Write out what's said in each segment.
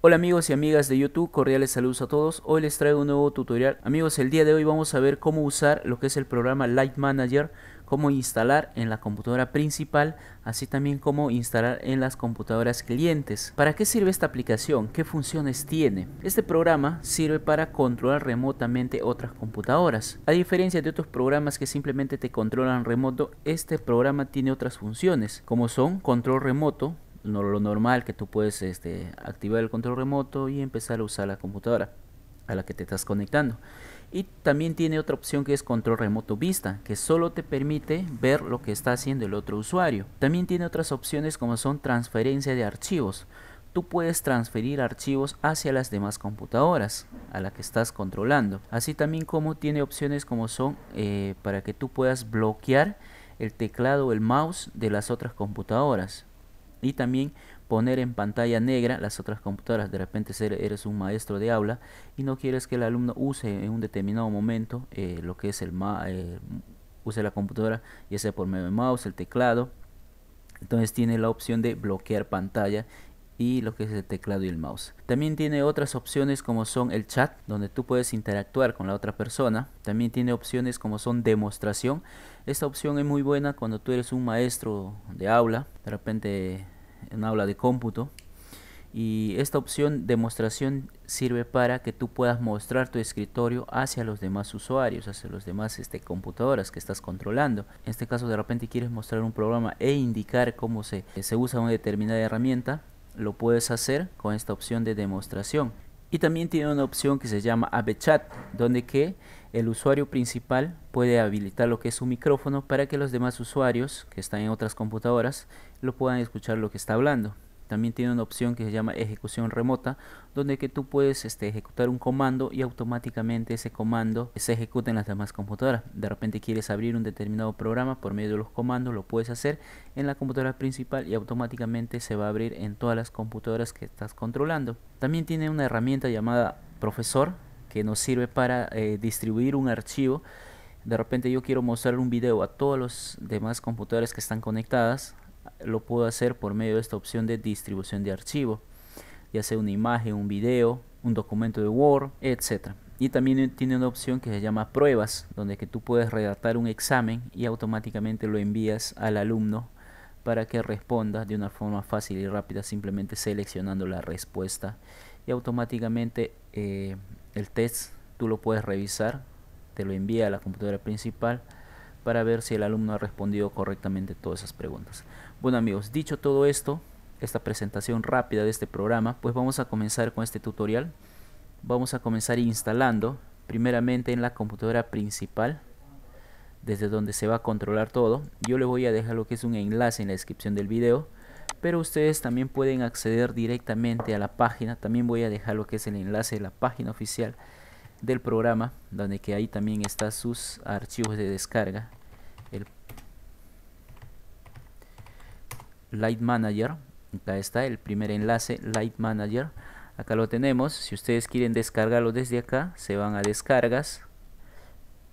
Hola amigos y amigas de YouTube, cordiales saludos a todos. Hoy les traigo un nuevo tutorial. Amigos, el día de hoy vamos a ver cómo usar lo que es el programa Light Manager, cómo instalar en la computadora principal, así también cómo instalar en las computadoras clientes. ¿Para qué sirve esta aplicación? ¿Qué funciones tiene? Este programa sirve para controlar remotamente otras computadoras. A diferencia de otros programas que simplemente te controlan remoto, este programa tiene otras funciones, como son control remoto, no, lo normal que tú puedes este, activar el control remoto y empezar a usar la computadora a la que te estás conectando. Y también tiene otra opción que es control remoto vista, que solo te permite ver lo que está haciendo el otro usuario. También tiene otras opciones como son transferencia de archivos. Tú puedes transferir archivos hacia las demás computadoras a la que estás controlando. Así también como tiene opciones como son eh, para que tú puedas bloquear el teclado o el mouse de las otras computadoras y también poner en pantalla negra las otras computadoras. De repente eres un maestro de aula y no quieres que el alumno use en un determinado momento eh, lo que es el ma eh, use la computadora, ya sea por medio de mouse, el teclado. Entonces tiene la opción de bloquear pantalla y lo que es el teclado y el mouse. También tiene otras opciones como son el chat, donde tú puedes interactuar con la otra persona. También tiene opciones como son demostración, esta opción es muy buena cuando tú eres un maestro de aula, de repente en aula de cómputo. Y esta opción demostración sirve para que tú puedas mostrar tu escritorio hacia los demás usuarios, hacia los demás este, computadoras que estás controlando. En este caso de repente quieres mostrar un programa e indicar cómo se, usa una determinada herramienta, lo puedes hacer con esta opción de demostración. Y también tiene una opción que se llama chat donde que el usuario principal puede habilitar lo que es su micrófono para que los demás usuarios que están en otras computadoras lo puedan escuchar lo que está hablando. También tiene una opción que se llama ejecución remota, donde que tú puedes este, ejecutar un comando y automáticamente ese comando se ejecuta en las demás computadoras. De repente quieres abrir un determinado programa por medio de los comandos, lo puedes hacer en la computadora principal y automáticamente se va a abrir en todas las computadoras que estás controlando. También tiene una herramienta llamada profesor que nos sirve para eh, distribuir un archivo. De repente yo quiero mostrar un video a todos los demás computadores que están conectadas. Lo puedo hacer por medio de esta opción de distribución de archivo. Ya sea una imagen, un video, un documento de Word, etc. Y también eh, tiene una opción que se llama pruebas, donde que tú puedes redactar un examen y automáticamente lo envías al alumno para que responda de una forma fácil y rápida simplemente seleccionando la respuesta y automáticamente eh, el test tú lo puedes revisar, te lo envía a la computadora principal para ver si el alumno ha respondido correctamente todas esas preguntas. Bueno amigos, dicho todo esto, esta presentación rápida de este programa, pues vamos a comenzar con este tutorial. Vamos a comenzar instalando primeramente en la computadora principal desde donde se va a controlar todo. Yo le voy a dejar lo que es un enlace en la descripción del video pero ustedes también pueden acceder directamente a la página. También voy a dejar lo que es el enlace de la página oficial del programa, donde que ahí también están sus archivos de descarga. El Light Manager, acá está el primer enlace, Light Manager. Acá lo tenemos, si ustedes quieren descargarlo desde acá, se van a descargas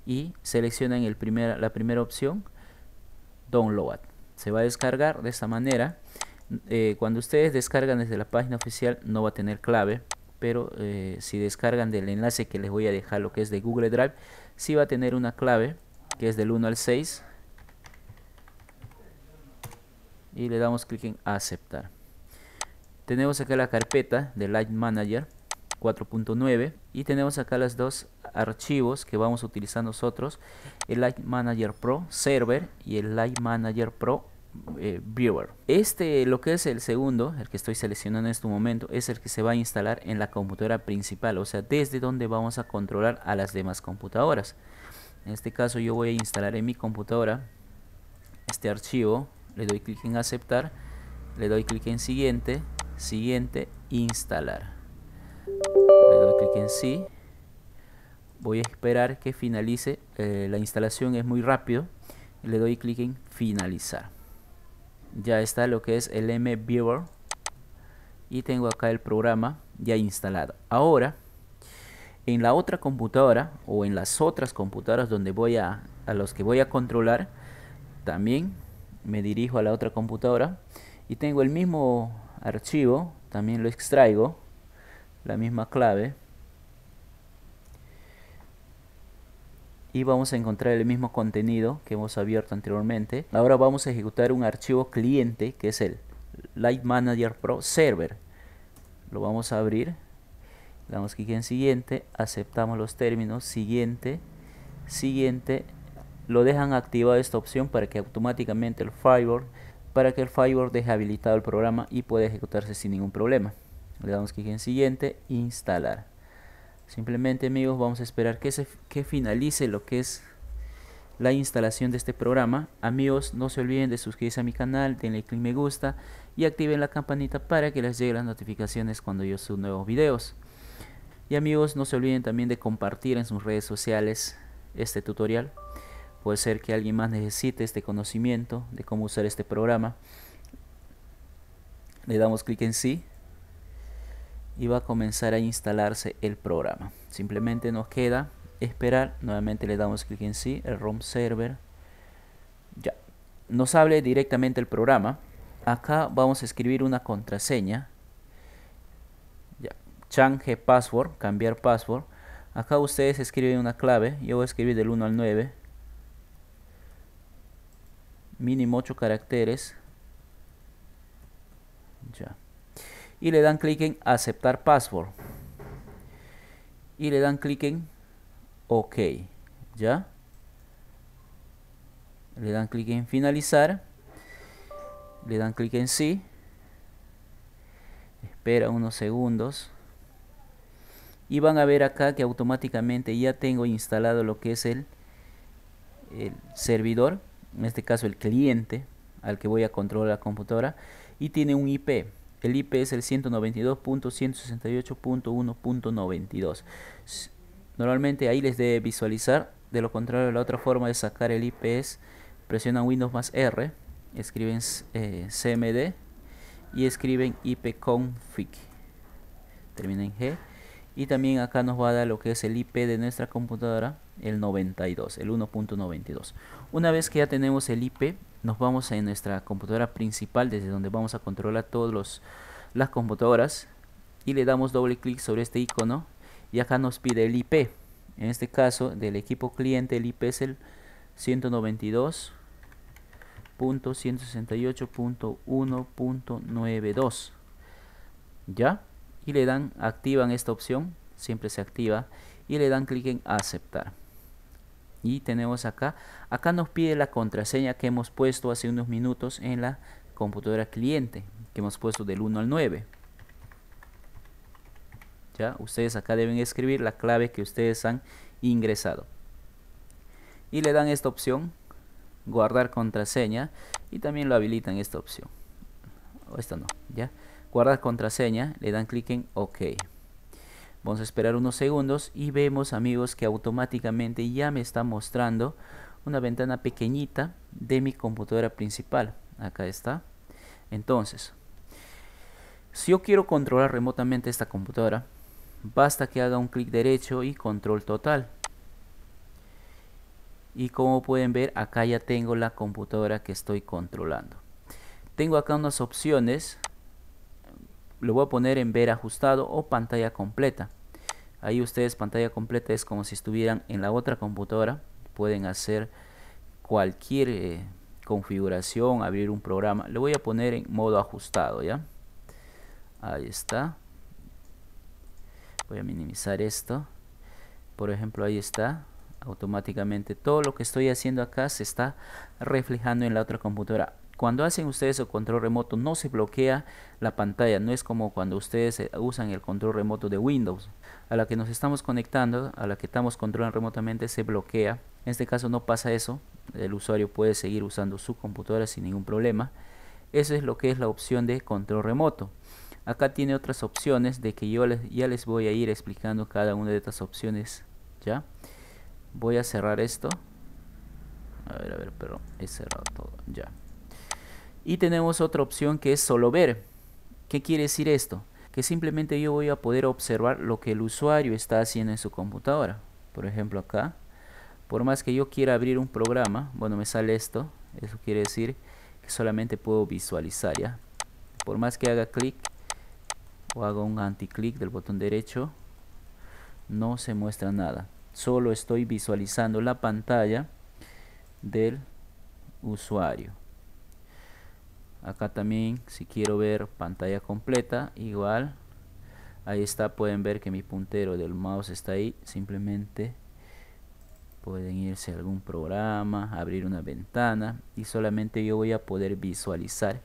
y seleccionan el primer, la primera opción, Download. Se va a descargar de esta manera eh, cuando ustedes descargan desde la página oficial no va a tener clave pero eh, si descargan del enlace que les voy a dejar lo que es de Google Drive sí va a tener una clave que es del 1 al 6 y le damos clic en aceptar tenemos acá la carpeta de Light Manager 4.9 y tenemos acá los dos archivos que vamos a utilizar nosotros el Light Manager Pro Server y el Light Manager Pro eh, viewer. Este, lo que es el segundo, el que estoy seleccionando en este momento, es el que se va a instalar en la computadora principal, o sea, desde donde vamos a controlar a las demás computadoras. En este caso yo voy a instalar en mi computadora este archivo, le doy clic en aceptar, le doy clic en siguiente, siguiente, instalar. Le doy clic en sí. Voy a esperar que finalice, eh, la instalación es muy rápido, le doy clic en finalizar ya está lo que es el m viewer y tengo acá el programa ya instalado ahora en la otra computadora o en las otras computadoras donde voy a, a los que voy a controlar también me dirijo a la otra computadora y tengo el mismo archivo también lo extraigo la misma clave y vamos a encontrar el mismo contenido que hemos abierto anteriormente. Ahora vamos a ejecutar un archivo cliente que es el Light Manager Pro Server. Lo vamos a abrir. Damos clic en siguiente, aceptamos los términos, siguiente, siguiente. Lo dejan activada esta opción para que automáticamente el firewall, para que el firewall deje habilitado el programa y pueda ejecutarse sin ningún problema. Le damos clic en siguiente, instalar. Simplemente amigos vamos a esperar que, se, que finalice lo que es la instalación de este programa. Amigos, no se olviden de suscribirse a mi canal, denle clic me gusta y activen la campanita para que les lleguen las notificaciones cuando yo subo nuevos videos. Y amigos, no se olviden también de compartir en sus redes sociales este tutorial. Puede ser que alguien más necesite este conocimiento de cómo usar este programa. Le damos clic en sí y va a comenzar a instalarse el programa. Simplemente nos queda esperar, nuevamente le damos clic en sí, el ROM server. Ya, nos hable directamente el programa. Acá vamos a escribir una contraseña. Ya, change password, cambiar password. Acá ustedes escriben una clave, yo voy a escribir del 1 al 9. Mínimo 8 caracteres. Ya y le dan clic en aceptar password y le dan clic en ok ya le dan clic en finalizar le dan clic en sí espera unos segundos y van a ver acá que automáticamente ya tengo instalado lo que es el, el servidor en este caso el cliente al que voy a controlar la computadora y tiene un IP el IP es el 192.168.1.92. Normalmente ahí les debe visualizar. De lo contrario, la otra forma de sacar el IP es presionan Windows más R, escriben eh, CMD y escriben ipconfig. Termina en G y también acá nos va a dar lo que es el IP de nuestra computadora, el 92, el 1.92. Una vez que ya tenemos el IP, nos vamos a nuestra computadora principal desde donde vamos a controlar todas las computadoras y le damos doble clic sobre este icono y acá nos pide el IP. En este caso del equipo cliente el IP es el 192.168.1.92. ¿Ya? y le dan, activan esta opción, siempre se activa y le dan clic en aceptar. Y tenemos acá, acá nos pide la contraseña que hemos puesto hace unos minutos en la computadora cliente, que hemos puesto del 1 al 9. Ya, ustedes acá deben escribir la clave que ustedes han ingresado. Y le dan esta opción, guardar contraseña, y también lo habilitan esta opción. O esta no, ya guarda contraseña, le dan clic en OK. Vamos a esperar unos segundos y vemos amigos que automáticamente ya me está mostrando una ventana pequeñita de mi computadora principal. Acá está. Entonces, si yo quiero controlar remotamente esta computadora, basta que haga un clic derecho y control total. Y como pueden ver, acá ya tengo la computadora que estoy controlando. Tengo acá unas opciones lo voy a poner en ver ajustado o pantalla completa. Ahí ustedes pantalla completa es como si estuvieran en la otra computadora. Pueden hacer cualquier eh, configuración, abrir un programa. Le voy a poner en modo ajustado, ¿ya? Ahí está. Voy a minimizar esto. Por ejemplo, ahí está. Automáticamente todo lo que estoy haciendo acá se está reflejando en la otra computadora. Cuando hacen ustedes el control remoto no se bloquea la pantalla, no es como cuando ustedes eh, usan el control remoto de Windows. A la que nos estamos conectando, a la que estamos controlando remotamente se bloquea. En este caso no pasa eso, el usuario puede seguir usando su computadora sin ningún problema. Eso es lo que es la opción de control remoto. Acá tiene otras opciones de que yo les, ya les voy a ir explicando cada una de estas opciones. ¿ya? Voy a cerrar esto. A ver, a ver, pero he cerrado todo. Ya. Y tenemos otra opción que es solo ver. ¿Qué quiere decir esto? Que simplemente yo voy a poder observar lo que el usuario está haciendo en su computadora. Por ejemplo acá, por más que yo quiera abrir un programa, bueno me sale esto, eso quiere decir que solamente puedo visualizar ya. Por más que haga clic o haga un anticlic del botón derecho, no se muestra nada. Solo estoy visualizando la pantalla del usuario acá también si quiero ver pantalla completa igual ahí está pueden ver que mi puntero del mouse está ahí simplemente pueden irse a algún programa abrir una ventana y solamente yo voy a poder visualizar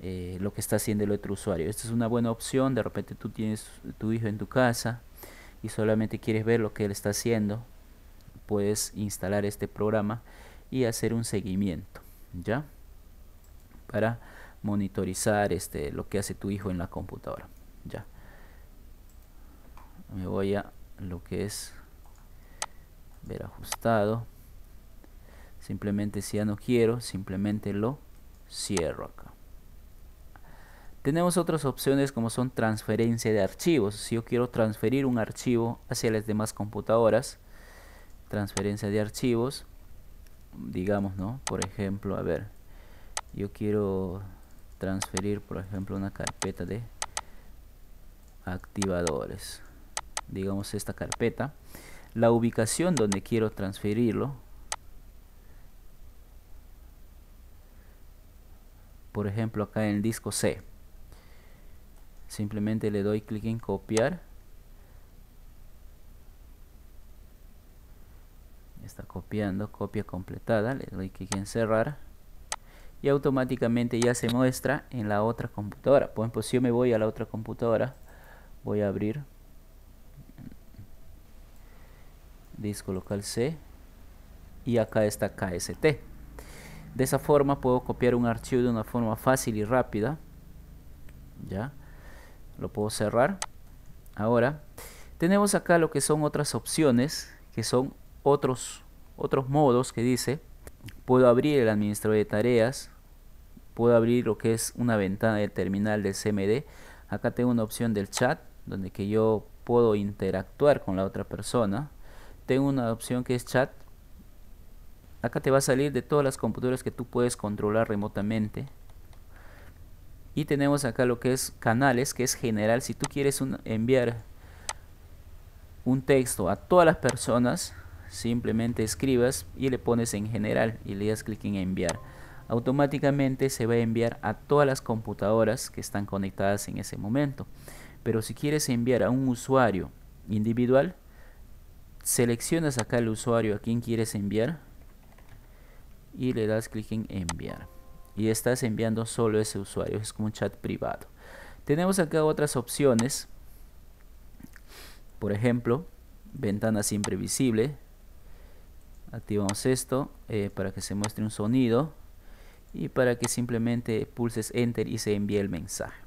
eh, lo que está haciendo el otro usuario esta es una buena opción de repente tú tienes tu hijo en tu casa y solamente quieres ver lo que él está haciendo puedes instalar este programa y hacer un seguimiento ya para monitorizar este, lo que hace tu hijo en la computadora. Ya. Me voy a lo que es ver ajustado. Simplemente si ya no quiero, simplemente lo cierro acá. Tenemos otras opciones como son transferencia de archivos. Si yo quiero transferir un archivo hacia las demás computadoras, transferencia de archivos, digamos, ¿no? Por ejemplo, a ver, yo quiero transferir por ejemplo una carpeta de activadores digamos esta carpeta la ubicación donde quiero transferirlo por ejemplo acá en el disco C simplemente le doy clic en copiar está copiando copia completada le doy clic en cerrar y automáticamente ya se muestra en la otra computadora. Por ejemplo, si yo me voy a la otra computadora, voy a abrir disco local C y acá está KST. De esa forma puedo copiar un archivo de una forma fácil y rápida. Ya, lo puedo cerrar. Ahora, tenemos acá lo que son otras opciones, que son otros, otros modos que dice puedo abrir el administrador de tareas, puedo abrir lo que es una ventana de terminal del CMD. Acá tengo una opción del chat donde que yo puedo interactuar con la otra persona. Tengo una opción que es chat. Acá te va a salir de todas las computadoras que tú puedes controlar remotamente. Y tenemos acá lo que es canales, que es general. Si tú quieres enviar un texto a todas las personas, simplemente escribas y le pones en general y le das clic en enviar. Automáticamente se va a enviar a todas las computadoras que están conectadas en ese momento. Pero si quieres enviar a un usuario individual, seleccionas acá el usuario a quien quieres enviar y le das clic en enviar. Y estás enviando solo ese usuario, es como un chat privado. Tenemos acá otras opciones. Por ejemplo, ventana siempre visible activamos esto eh, para que se muestre un sonido y para que simplemente pulses enter y se envíe el mensaje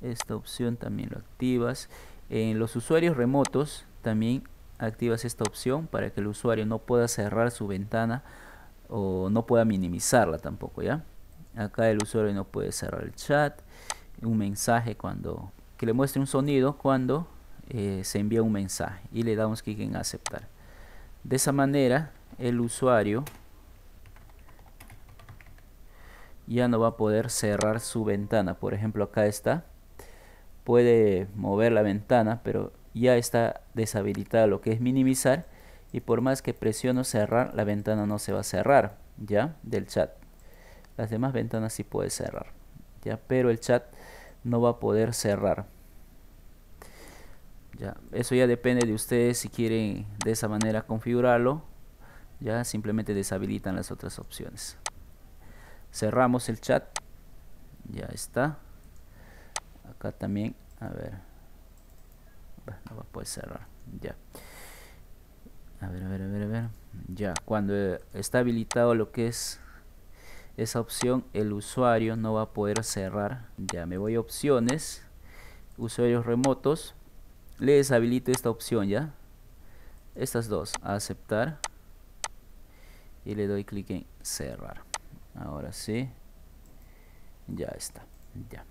esta opción también lo activas en los usuarios remotos también activas esta opción para que el usuario no pueda cerrar su ventana o no pueda minimizarla tampoco ya acá el usuario no puede cerrar el chat un mensaje cuando que le muestre un sonido cuando eh, se envía un mensaje y le damos clic en aceptar de esa manera el usuario ya no va a poder cerrar su ventana. Por ejemplo, acá está. Puede mover la ventana, pero ya está deshabilitada lo que es minimizar. Y por más que presiono cerrar, la ventana no se va a cerrar, ¿ya? Del chat. Las demás ventanas sí puede cerrar, ¿ya? Pero el chat no va a poder cerrar eso ya depende de ustedes si quieren de esa manera configurarlo ya simplemente deshabilitan las otras opciones cerramos el chat ya está acá también a ver no va a poder cerrar ya a ver a ver a ver a ver ya cuando eh, está habilitado lo que es esa opción el usuario no va a poder cerrar ya me voy a opciones usuarios remotos le deshabilito esta opción ya estas dos aceptar y le doy clic en cerrar ahora sí ya está ya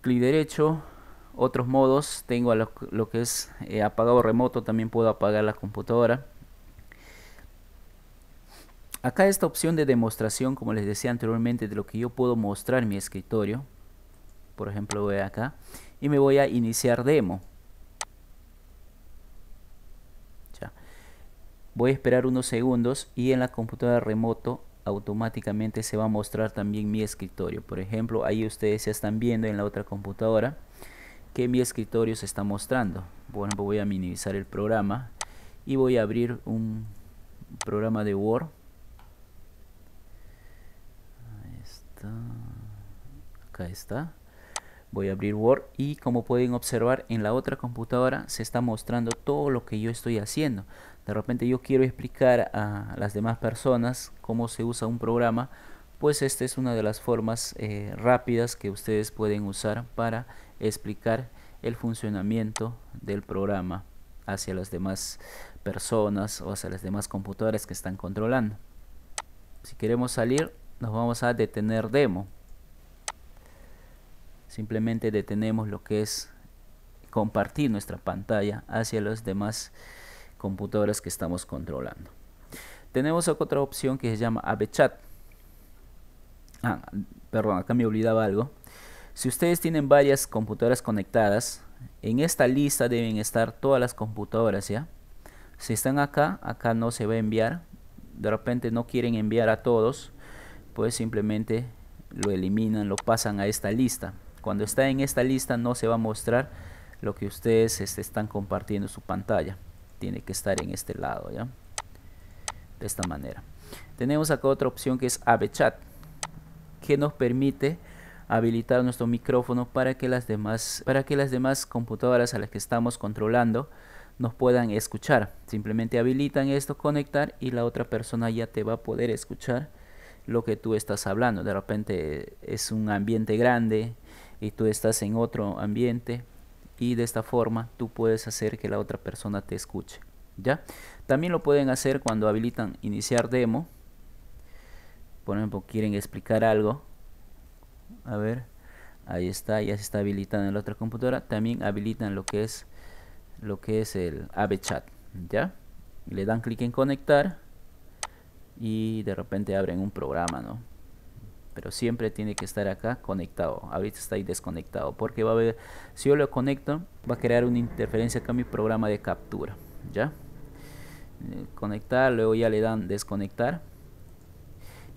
clic derecho otros modos tengo lo, que es eh, apagado remoto también puedo apagar la computadora acá esta opción de demostración como les decía anteriormente de lo que yo puedo mostrar en mi escritorio por ejemplo voy acá y me voy a iniciar demo. Ya. Voy a esperar unos segundos y en la computadora remoto automáticamente se va a mostrar también mi escritorio. Por ejemplo, ahí ustedes ya están viendo en la otra computadora que mi escritorio se está mostrando. Bueno, voy a minimizar el programa y voy a abrir un programa de Word. Ahí está. Acá está. Voy a abrir Word y como pueden observar en la otra computadora se está mostrando todo lo que yo estoy haciendo. De repente yo quiero explicar a las demás personas cómo se usa un programa, pues esta es una de las formas eh, rápidas que ustedes pueden usar para explicar el funcionamiento del programa hacia las demás personas o hacia las demás computadoras que están controlando. Si queremos salir, nos vamos a detener demo simplemente detenemos lo que es compartir nuestra pantalla hacia las demás computadoras que estamos controlando. Tenemos otra opción que se llama Chat. Ah, perdón, acá me olvidaba algo. Si ustedes tienen varias computadoras conectadas, en esta lista deben estar todas las computadoras, ¿ya? Si están acá, acá no se va a enviar. De repente no quieren enviar a todos, pues simplemente lo eliminan, lo pasan a esta lista. Cuando está en esta lista no se va a mostrar lo que ustedes este, están compartiendo en su pantalla. Tiene que estar en este lado, ¿ya? De esta manera. Tenemos acá otra opción que es chat que nos permite habilitar nuestro micrófono para que las demás, para que las demás computadoras a las que estamos controlando nos puedan escuchar. Simplemente habilitan esto, conectar y la otra persona ya te va a poder escuchar lo que tú estás hablando. De repente es un ambiente grande, y tú estás en otro ambiente y de esta forma tú puedes hacer que la otra persona te escuche. ¿ya? También lo pueden hacer cuando habilitan iniciar demo. Por ejemplo, quieren explicar algo. A ver, ahí está, ya se está habilitando en la otra computadora. También habilitan lo que es lo que es el AB chat, ¿ya? Le dan clic en conectar y de repente abren un programa, ¿no? pero siempre tiene que estar acá conectado. Ahorita está ahí desconectado porque va a haber, si yo lo conecto, va a crear una interferencia acá en mi programa de captura, ¿ya? Eh, conectar, luego ya le dan desconectar.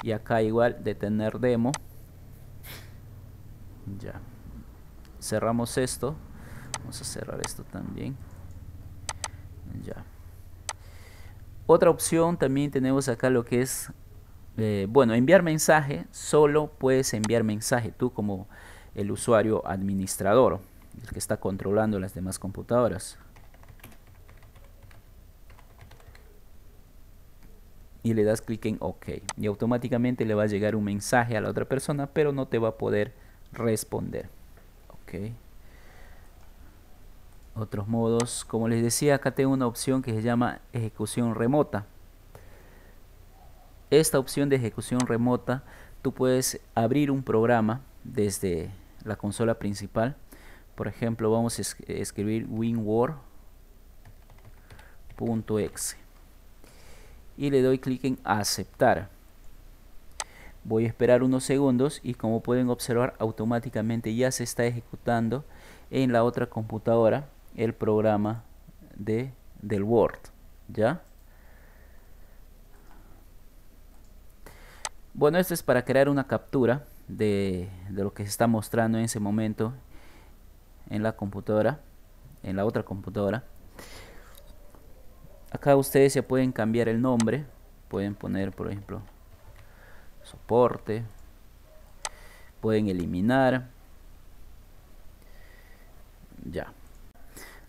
Y acá igual detener demo. Ya. Cerramos esto. Vamos a cerrar esto también. Ya. Otra opción también tenemos acá lo que es eh, bueno, enviar mensaje, solo puedes enviar mensaje tú como el usuario administrador, el que está controlando las demás computadoras. Y le das clic en OK. Y automáticamente le va a llegar un mensaje a la otra persona, pero no te va a poder responder. Ok. Otros modos, como les decía, acá tengo una opción que se llama ejecución remota esta opción de ejecución remota, tú puedes abrir un programa desde la consola principal. Por ejemplo, vamos a escribir winword.exe y le doy clic en aceptar. Voy a esperar unos segundos y como pueden observar automáticamente ya se está ejecutando en la otra computadora el programa de, del Word. ¿Ya? Bueno, esto es para crear una captura de, lo que se está mostrando en ese momento en la computadora, en la otra computadora. Acá ustedes ya pueden cambiar el nombre, pueden poner por ejemplo soporte, pueden eliminar, ya.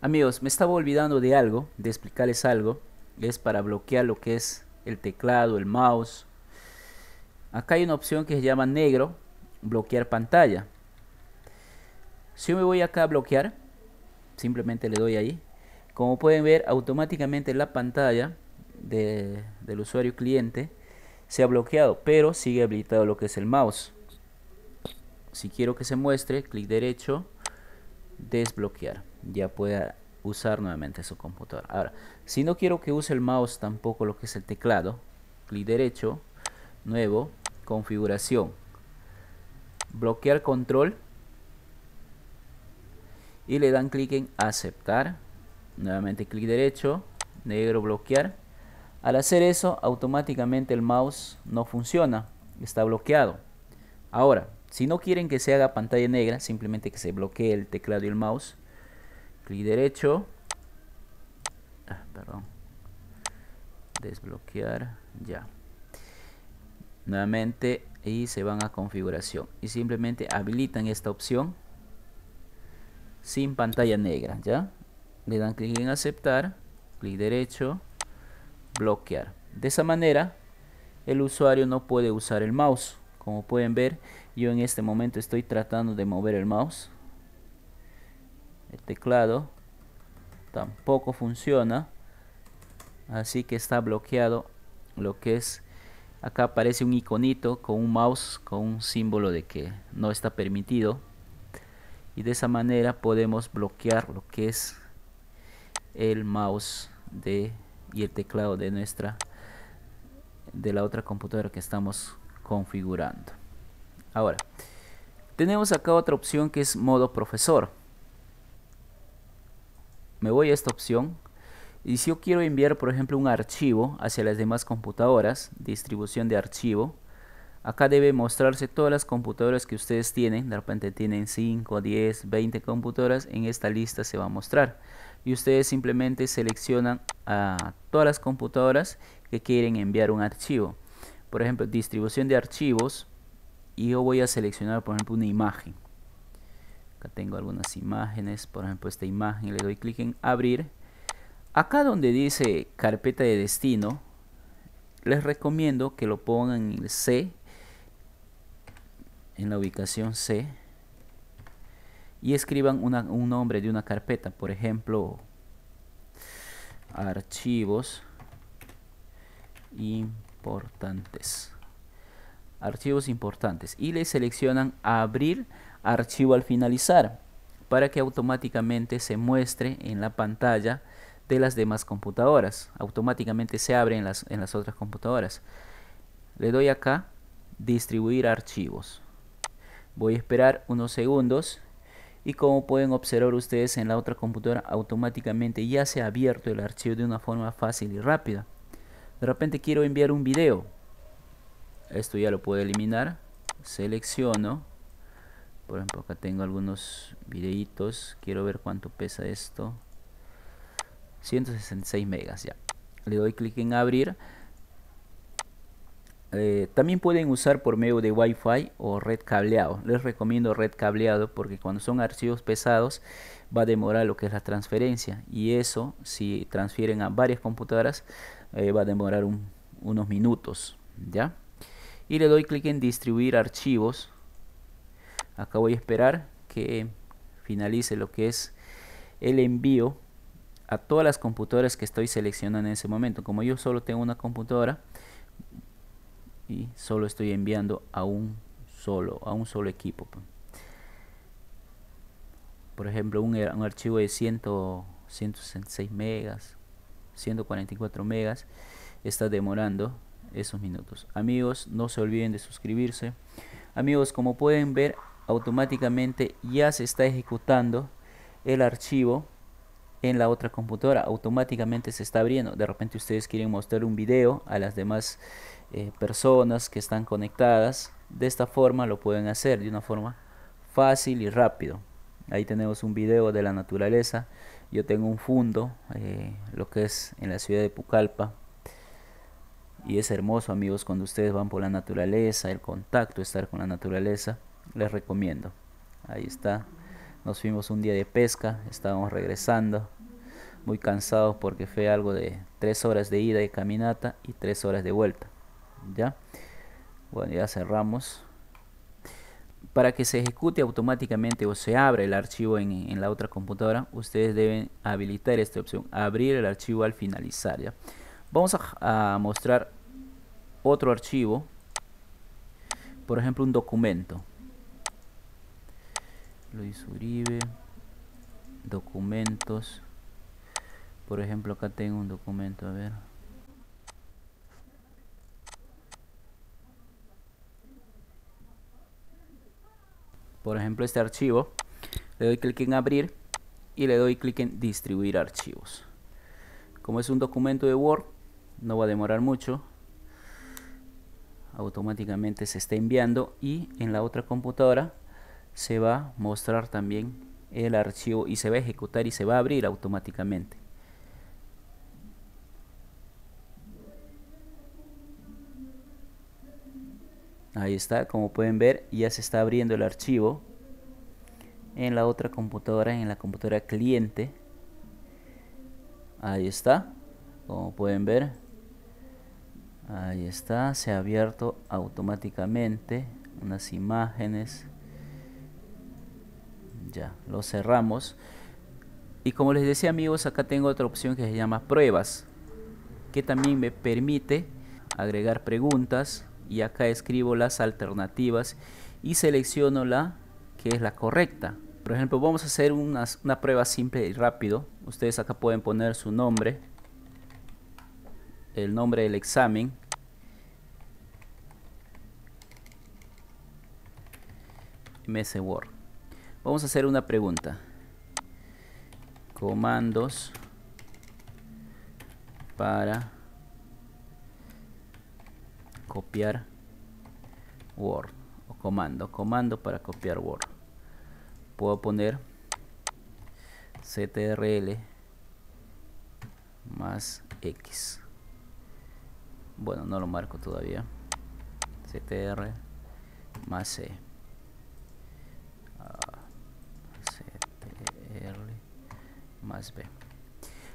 Amigos, me estaba olvidando de algo, de explicarles algo, es para bloquear lo que es el teclado, el mouse, Acá hay una opción que se llama negro, bloquear pantalla. Si yo me voy acá a bloquear, simplemente le doy ahí. Como pueden ver, automáticamente la pantalla del usuario cliente se ha bloqueado, pero sigue habilitado lo que es el mouse. Si quiero que se muestre, clic derecho, desbloquear. Ya pueda usar nuevamente su computadora. Ahora, si no quiero que use el mouse tampoco lo que es el teclado, clic derecho, nuevo, configuración, bloquear control y le dan clic en aceptar, nuevamente clic derecho, negro bloquear. Al hacer eso automáticamente el mouse no funciona, está bloqueado. Ahora, si no quieren que se haga pantalla negra, simplemente que se bloquee el teclado y el mouse. Clic derecho. Ah, perdón. Desbloquear ya nuevamente y se van a configuración y simplemente habilitan esta opción sin pantalla negra ya le dan clic en aceptar clic derecho bloquear de esa manera el usuario no puede usar el mouse como pueden ver yo en este momento estoy tratando de mover el mouse el teclado tampoco funciona así que está bloqueado lo que es Acá aparece un iconito con un mouse, con un símbolo de que no está permitido. Y de esa manera podemos bloquear lo que es el mouse de, y el teclado de nuestra de la otra computadora que estamos configurando. Ahora, tenemos acá otra opción que es modo profesor. Me voy a esta opción y si yo quiero enviar, por ejemplo, un archivo hacia las demás computadoras, distribución de archivo, acá debe mostrarse todas las computadoras que ustedes tienen, de repente tienen 5, 10, 20 computadoras, en esta lista se va a mostrar. Y ustedes simplemente seleccionan a todas las computadoras que quieren enviar un archivo. Por ejemplo, distribución de archivos, y yo voy a seleccionar, por ejemplo, una imagen. Acá tengo algunas imágenes, por ejemplo, esta imagen, le doy clic en abrir Acá donde dice carpeta de destino, les recomiendo que lo pongan en C, en la ubicación C, y escriban un nombre de una carpeta, por ejemplo, archivos importantes. Archivos importantes. Y le seleccionan abrir archivo al finalizar para que automáticamente se muestre en la pantalla de las demás computadoras. Automáticamente se abre en las, en las otras computadoras. Le doy acá distribuir archivos. Voy a esperar unos segundos y como pueden observar ustedes en la otra computadora automáticamente ya se ha abierto el archivo de una forma fácil y rápida. De repente quiero enviar un video. Esto ya lo puedo eliminar. Selecciono. Por ejemplo acá tengo algunos videitos. Quiero ver cuánto pesa esto. 166 megas ya le doy clic en abrir eh, también pueden usar por medio de Wi-Fi o red cableado. Les recomiendo red cableado porque cuando son archivos pesados va a demorar lo que es la transferencia. Y eso, si transfieren a varias computadoras, eh, va a demorar unos minutos. ¿ya? Y le doy clic en distribuir archivos. Acá voy a esperar que finalice lo que es el envío a todas las computadoras que estoy seleccionando en ese momento. Como yo solo tengo una computadora y solo estoy enviando a un solo, a un solo equipo. Pues. Por ejemplo, un, archivo de 166 megas, 144 megas, está demorando esos minutos. Amigos, no se olviden de suscribirse. Amigos, como pueden ver, automáticamente ya se está ejecutando el archivo en la otra computadora. Automáticamente se está abriendo. De repente ustedes quieren mostrar un video a las demás eh, personas que están conectadas. De esta forma lo pueden hacer, de una forma fácil y rápido. Ahí tenemos un video de la naturaleza. Yo tengo un fondo, eh, lo que es en la ciudad de Pucallpa. Y es hermoso, amigos, cuando ustedes van por la naturaleza, el contacto, estar con la naturaleza. Les recomiendo. Ahí está. Nos fuimos un día de pesca, estábamos regresando, muy cansados porque fue algo de tres horas de ida y caminata y tres horas de vuelta. ¿Ya? Bueno, ya cerramos. Para que se ejecute automáticamente o se abra el archivo en, la otra computadora, ustedes deben habilitar esta opción, abrir el archivo al finalizar. ¿ya? Vamos a mostrar otro archivo, por ejemplo un documento. Lo Uribe documentos por ejemplo acá tengo un documento a ver por ejemplo este archivo le doy clic en abrir y le doy clic en distribuir archivos como es un documento de Word no va a demorar mucho automáticamente se está enviando y en la otra computadora se va a mostrar también el archivo y se va a ejecutar y se va a abrir automáticamente. Ahí está, como pueden ver, ya se está abriendo el archivo en la otra computadora, en la computadora cliente. Ahí está, como pueden ver. Ahí está, se ha abierto automáticamente unas imágenes ya lo cerramos y como les decía amigos acá tengo otra opción que se llama pruebas que también me permite agregar preguntas y acá escribo las alternativas y selecciono la que es la correcta por ejemplo vamos a hacer una, una prueba simple y rápido ustedes acá pueden poner su nombre el nombre del examen MS Word Vamos a hacer una pregunta. Comandos para copiar Word. O comando, comando para copiar Word. Puedo poner ctrl más x. Bueno, no lo marco todavía. ctrl más c. E.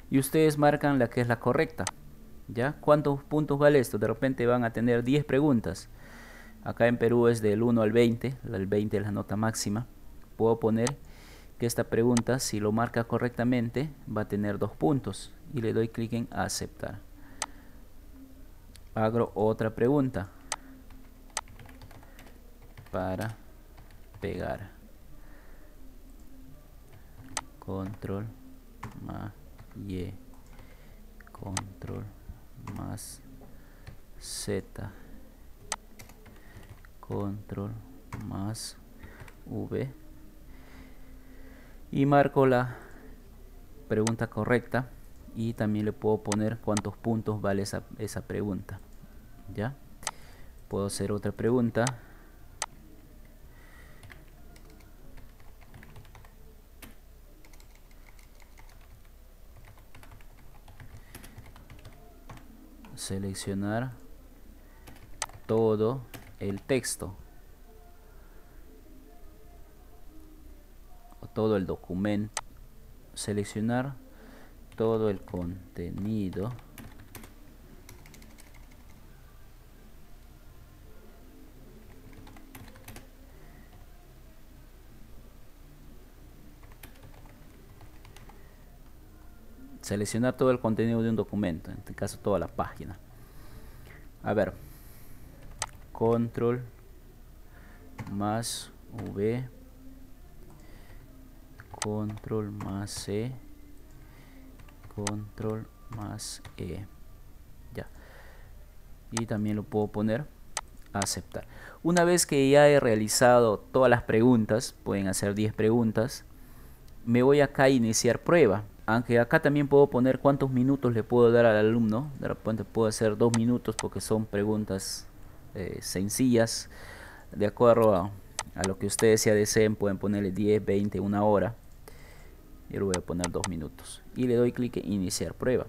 Y ustedes marcan la que es la correcta. ¿Ya? ¿Cuántos puntos vale esto? De repente van a tener 10 preguntas. Acá en Perú es del 1 al 20. El 20 es la nota máxima. Puedo poner que esta pregunta, si lo marca correctamente, va a tener 2 puntos. Y le doy clic en aceptar. Agro otra pregunta. Para pegar. Control más Y control más Z control más V y marco la pregunta correcta y también le puedo poner cuántos puntos vale esa, esa pregunta ya puedo hacer otra pregunta seleccionar todo el texto o todo el documento seleccionar todo el contenido seleccionar todo el contenido de un documento, en este caso toda la página. A ver, control más V, control más C, e, control más E. Ya. Y también lo puedo poner aceptar. Una vez que ya he realizado todas las preguntas, pueden hacer 10 preguntas, me voy acá a iniciar prueba aunque acá también puedo poner cuántos minutos le puedo dar al alumno. De repente puedo hacer dos minutos porque son preguntas eh, sencillas. De acuerdo a, lo que ustedes ya deseen, pueden ponerle 10, 20, una hora. Yo le voy a poner dos minutos. Y le doy clic en iniciar prueba.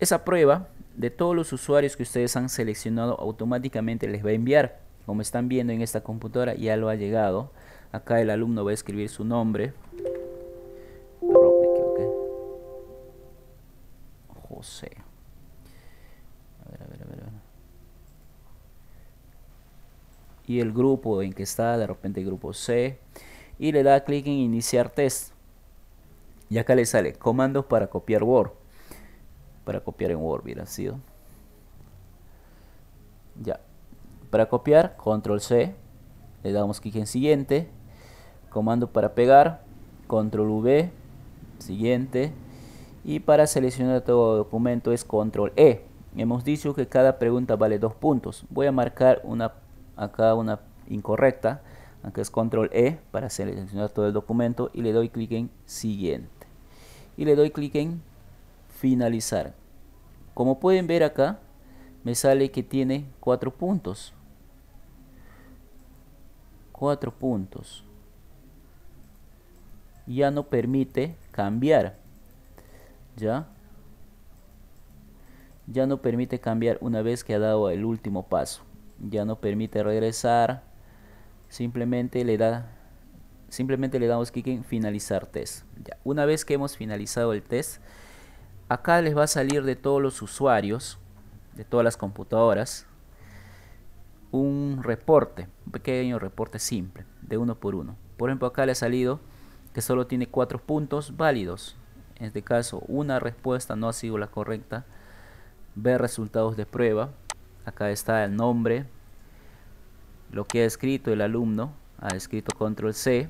Esa prueba de todos los usuarios que ustedes han seleccionado automáticamente les va a enviar. Como están viendo en esta computadora ya lo ha llegado. Acá el alumno va a escribir su nombre, Y el grupo en que está, de repente grupo C. Y le da clic en iniciar test. Y acá le sale comandos para copiar Word. Para copiar en Word hubiera sido. Ya. Para copiar, control C. Le damos clic en siguiente. Comando para pegar. Control V. Siguiente. Y para seleccionar todo el documento es control E. Hemos dicho que cada pregunta vale dos puntos. Voy a marcar una acá una incorrecta. aunque es control E para seleccionar todo el documento y le doy clic en siguiente. Y le doy clic en finalizar. Como pueden ver acá, me sale que tiene cuatro puntos. Cuatro puntos. Ya no permite cambiar. ¿ya? Ya no permite cambiar una vez que ha dado el último paso. Ya no permite regresar. Simplemente le da simplemente le damos clic en finalizar test. Ya. Una vez que hemos finalizado el test, acá les va a salir de todos los usuarios, de todas las computadoras, un reporte, un pequeño reporte simple, de uno por uno. Por ejemplo, acá le ha salido que solo tiene cuatro puntos válidos en este caso una respuesta no ha sido la correcta, ver resultados de prueba, acá está el nombre, lo que ha escrito el alumno, ha escrito control C,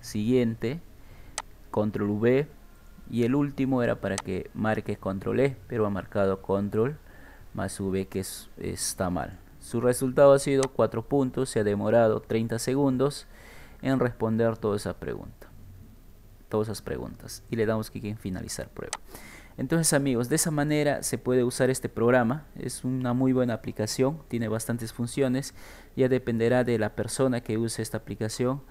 siguiente, control V y el último era para que marque control E, pero ha marcado control más V que está mal. Su resultado ha sido 4 puntos, se ha demorado 30 segundos en responder toda esa pregunta todas esas preguntas y le damos clic en finalizar prueba. Entonces amigos, de esa manera se puede usar este programa, es una muy buena aplicación, tiene bastantes funciones, ya dependerá de la persona que use esta aplicación,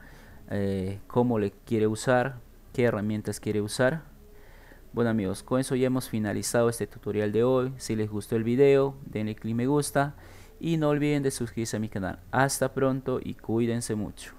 eh, cómo le quiere usar, qué herramientas quiere usar. Bueno amigos, con eso ya hemos finalizado este tutorial de hoy, si les gustó el vídeo denle clic me gusta y no olviden de suscribirse a mi canal. Hasta pronto y cuídense mucho.